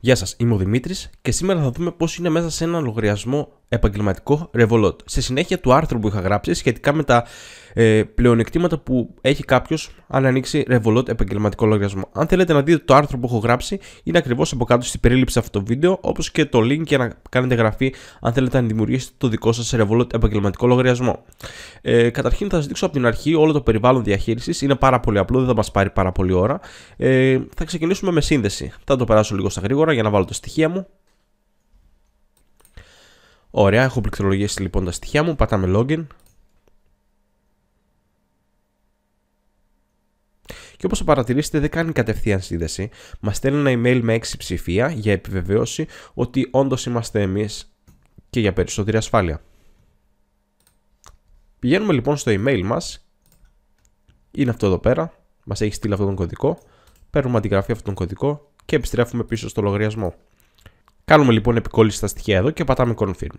Γεια σας, είμαι ο Δημήτρης και σήμερα θα δούμε πώς είναι μέσα σε ένα λογαριασμό επαγγελματικό Revolut. Σε συνέχεια του άρθρου που είχα γράψει σχετικά με τα ε, πλεονεκτήματα που έχει κάποιος αν ανοίξει Revolut επαγγελματικό λογαριασμό. Αν θέλετε να δείτε το άρθρο που έχω γράψει είναι ακριβώς από κάτω στην περίληψη αυτού του βίντεο όπως και το link για να κάνετε γραφή αν θέλετε να δημιουργήσετε το δικό σας Revolut επαγγελματικό λογαριασμό. Ε, καταρχήν θα σας δείξω από την αρχή όλο το περιβάλλον διαχείρισης, είναι πάρα πολύ απλό, δεν θα μας πάρει πάρα πολύ ώρα. Ε, θα ξεκινήσουμε με σύνδεση, θα το περάσω λίγο στα γρήγορα για να βάλω τα στοιχεία μου. Ωραία, έχω πληκτρολογήσει λοιπόν τα στοιχεία μου. Πατάμε login. Και όπως θα παρατηρήσετε δεν κάνει κατευθείαν σύνδεση. Μας στέλνει ένα email με 6 ψηφία για επιβεβαίωση ότι όντως είμαστε εμείς και για περισσότερη ασφάλεια. Πηγαίνουμε λοιπόν στο email μας. Είναι αυτό εδώ πέρα. Μας έχει στείλει αυτόν τον κωδικό. Παίρνουμε αντιγραφή αυτόν τον κωδικό και επιστρέφουμε πίσω στο λογαριασμό. Κάνουμε λοιπόν επικόλληση στα στοιχεία εδώ και πατάμε confirm.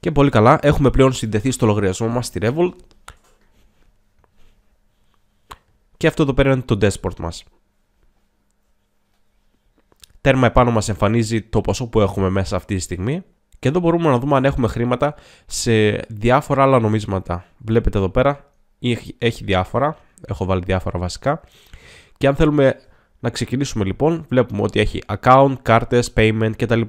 Και πολύ καλά, έχουμε πλέον συνδεθεί στο λογαριασμό μας στη Revolt και αυτό εδώ πέρα είναι το dashboard μας. Τέρμα επάνω μας εμφανίζει το ποσό που έχουμε μέσα αυτή τη στιγμή και εδώ μπορούμε να δούμε αν έχουμε χρήματα σε διάφορα άλλα νομίσματα. Βλέπετε εδώ πέρα, έχει διάφορα, Έχω βάλει διάφορα βασικά. Και αν θέλουμε να ξεκινήσουμε λοιπόν, βλέπουμε ότι έχει account, κάρτες, payment κτλ.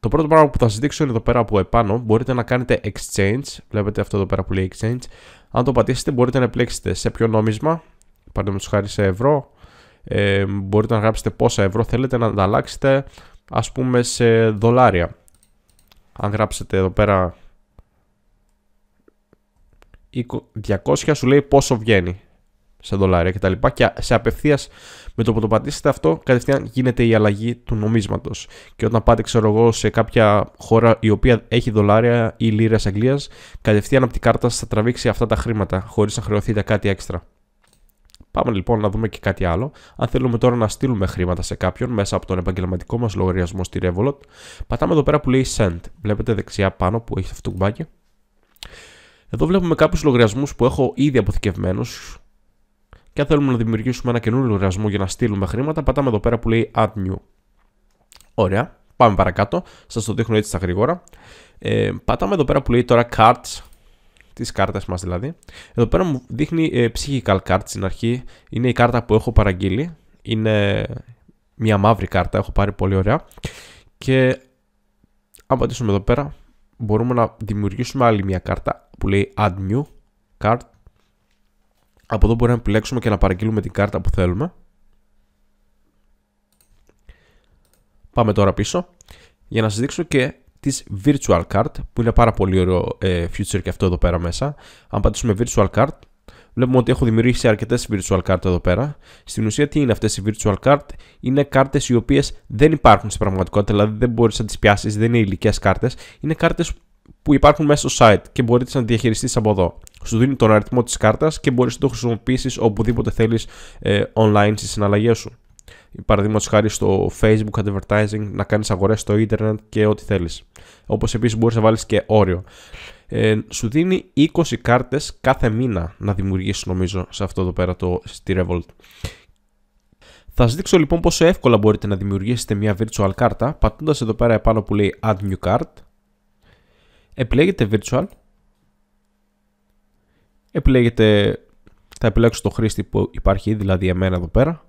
Το πρώτο πράγμα που θα σας δείξω είναι εδώ πέρα από επάνω. Μπορείτε να κάνετε exchange. Βλέπετε αυτό εδώ πέρα που λέει exchange. Αν το πατήσετε μπορείτε να επιλέξετε σε ποιο νόμισμα. τους χάρη σε ευρώ. Ε, μπορείτε να γράψετε πόσα ευρώ θέλετε να ανταλλάξετε αλλάξετε ας πούμε σε δολάρια. Αν γράψετε εδώ πέρα 200 σου λέει πόσο βγαίνει σε δολάρια κτλ. Και σε απευθείας με το που το πατήσετε αυτό, κατευθείαν γίνεται η αλλαγή του νομίσματος. Και όταν πάτε, ξέρω εγώ, σε κάποια χώρα η οποία έχει δολάρια ή λίρες Αγγλίας, κατευθείαν από την κάρτα σας θα τραβήξει αυτά τα χρήματα, χωρίς να χρεωθείτε κάτι έξτρα. Πάμε λοιπόν να δούμε και κάτι άλλο. Αν θέλουμε τώρα να στείλουμε χρήματα σε κάποιον μέσα από τον επαγγελματικό μας λογαριασμό στη Revolut, πατάμε εδώ πέρα που λέει Send. Βλέπετε δεξιά πάνω που έχει αυτό το κουμπάκι. Εδώ βλέπουμε κάποιους λογαριασμούς που έχω ήδη αποθηκευμένους και αν θέλουμε να δημιουργήσουμε ένα καινούριο λογαριασμό για να στείλουμε χρήματα, πατάμε εδώ πέρα που λέει Add New. Ωραία. Πάμε παρακάτω. Σας το δείχνω έτσι στα γρήγορα. Ε, πατάμε εδώ πέρα που λέει τώρα Cards. Τις κάρτες μας δηλαδή. Εδώ πέρα μου δείχνει ε, Psychical στην αρχή. Είναι η κάρτα που έχω παραγγείλει. Είναι μια μαύρη κάρτα. Έχω πάρει πολύ ωραία. Και αν πατήσουμε εδώ πέρα, μπορούμε να δημιουργήσουμε άλλη μια κάρτα που λέει Add New Card από εδώ μπορούμε να επιλέξουμε και να παραγγείλουμε την κάρτα που θέλουμε. Πάμε τώρα πίσω για να σας δείξω και τις Virtual Card που είναι πάρα πολύ ωραίο ε, και αυτό εδώ πέρα μέσα. Αν πατήσουμε Virtual Card βλέπουμε ότι έχω δημιουργήσει αρκετές Virtual Card εδώ πέρα. Στην ουσία τι είναι αυτές οι Virtual Card είναι κάρτες οι οποίες δεν υπάρχουν στην πραγματικότητα δηλαδή δεν μπορείς να τις πιάσεις, δεν είναι ηλικίες κάρτες είναι κάρτες που υπάρχουν μέσα στο site και μπορείτε να διαχειριστείς από εδώ. Σου δίνει τον αριθμό της κάρτας και μπορείς να το χρησιμοποιήσεις οπουδήποτε θέλεις ε, online στις συναλλαγές σου. Παραδείγματος χάρη στο Facebook advertising, να κάνεις αγορές στο internet και ό,τι θέλεις. Όπως επίσης μπορείς να βάλεις και όριο. Ε, σου δίνει 20 κάρτες κάθε μήνα να δημιουργήσεις νομίζω σε αυτό εδώ πέρα το, στη Revolt. Θα σας δείξω λοιπόν πόσο εύκολα μπορείτε να δημιουργήσετε μια virtual κάρτα Πατώντας εδώ πέρα επάνω που λέει add new card επιλέγετε virtual, επιλέγετε, θα επιλέξω το χρήστη που υπάρχει δηλαδή εμένα εδώ πέρα,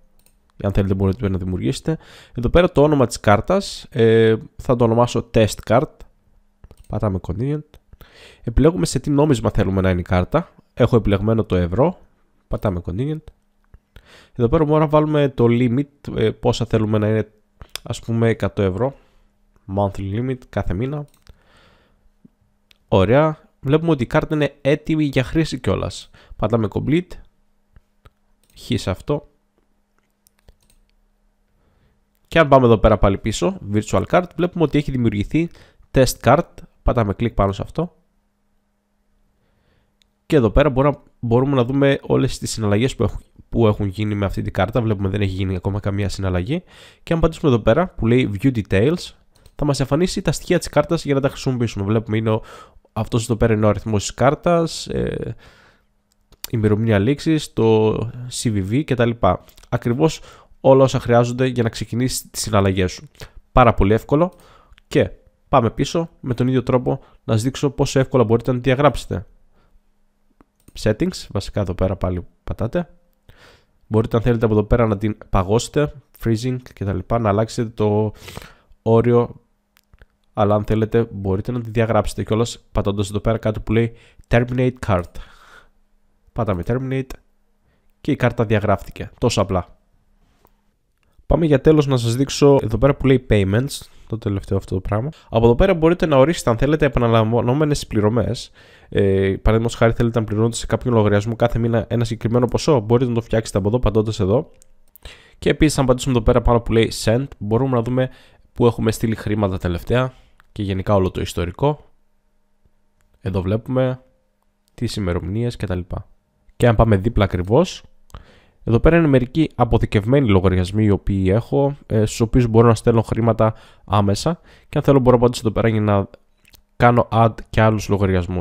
αν θέλετε μπορείτε να δημιουργήσετε. Εδώ πέρα το όνομα της κάρτας, ε, θα το ονομάσω test card, πατάμε «Continue». επιλέγουμε σε τι νόμισμα θέλουμε να είναι η κάρτα, έχω επιλεγμένο το ευρώ, πατάμε «Continue». εδώ πέρα μπορούμε να βάλουμε το limit, ε, πόσα θέλουμε να είναι ας πούμε 100 ευρώ, monthly limit κάθε μήνα, Ωραία. Βλέπουμε ότι η κάρτα είναι έτοιμη για χρήση κιόλας. Πατάμε complete. Χ αυτό. Και αν πάμε εδώ πέρα πάλι πίσω, virtual card, βλέπουμε ότι έχει δημιουργηθεί test card. Πατάμε κλικ πάνω σε αυτό. Και εδώ πέρα μπορούμε, να δούμε όλες τις συναλλαγές που έχουν, γίνει με αυτή την κάρτα. Βλέπουμε δεν έχει γίνει ακόμα καμία συναλλαγή. Και αν πατήσουμε εδώ πέρα που λέει View Details, θα μας εμφανίσει τα στοιχεία της κάρτας για να τα χρησιμοποιήσουμε. Βλέπουμε είναι αυτός εδώ πέρα είναι ο αριθμός της κάρτας, ε, ημερομηνία λήξης το CVV κτλ. Ακριβώς όλα όσα χρειάζονται για να ξεκινήσεις τις συναλλαγές σου. Πάρα πολύ εύκολο και πάμε πίσω με τον ίδιο τρόπο να σας δείξω πόσο εύκολα μπορείτε να διαγράψετε. Settings, βασικά εδώ πέρα πάλι πατάτε. Μπορείτε αν θέλετε από εδώ πέρα να την παγώσετε, freezing κτλ. Να αλλάξετε το όριο αλλά αν θέλετε μπορείτε να τη διαγράψετε κιόλας πατώντας εδώ πέρα κάτι που λέει Terminate Card. Πατάμε Terminate και η κάρτα διαγράφτηκε. Τόσο απλά. Πάμε για τέλος να σας δείξω εδώ πέρα που λέει Payments, το τελευταίο αυτό το πράγμα. Από εδώ πέρα μπορείτε να ορίσετε αν θέλετε επαναλαμβανόμενες πληρωμές. Ε, Παραδείγματος χάρη θέλετε να πληρώνετε σε κάποιον λογαριασμό κάθε μήνα ένα συγκεκριμένο ποσό. Μπορείτε να το φτιάξετε από εδώ πατώντας εδώ. Και επίσης, αν πατήσουμε εδώ πέρα πάνω που λέει Send, μπορούμε να δούμε που έχουμε στείλει χρήματα τελευταία και γενικά όλο το ιστορικό. Εδώ βλέπουμε τις ημερομηνίες κτλ. Και αν πάμε δίπλα ακριβώς, εδώ πέρα είναι μερικοί αποθηκευμένοι λογαριασμοί οι οποίοι έχω, ε, στους στου οποίους μπορώ να στέλνω χρήματα άμεσα και αν θέλω μπορώ να εδώ πέρα για να κάνω add και άλλους λογαριασμούς.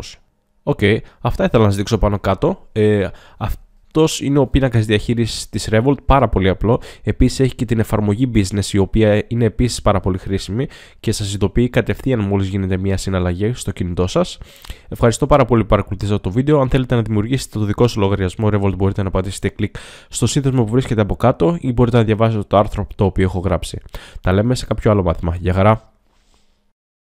Οκ, okay, αυτά ήθελα να σας δείξω πάνω κάτω. Ε, αυτός είναι ο πίνακας διαχείρισης της Revolt, πάρα πολύ απλό. Επίσης έχει και την εφαρμογή business, η οποία είναι επίσης πάρα πολύ χρήσιμη και σας ειδοποιεί κατευθείαν μόλις γίνεται μια συναλλαγή στο κινητό σας. Ευχαριστώ πάρα πολύ που παρακολουθήσατε το βίντεο. Αν θέλετε να δημιουργήσετε το δικό σα λογαριασμό Revolt, μπορείτε να πατήσετε κλικ στο σύνδεσμο που βρίσκεται από κάτω ή μπορείτε να διαβάσετε το άρθρο το οποίο έχω γράψει. Τα λέμε σε κάποιο άλλο μάθημα. Γεια χαρά!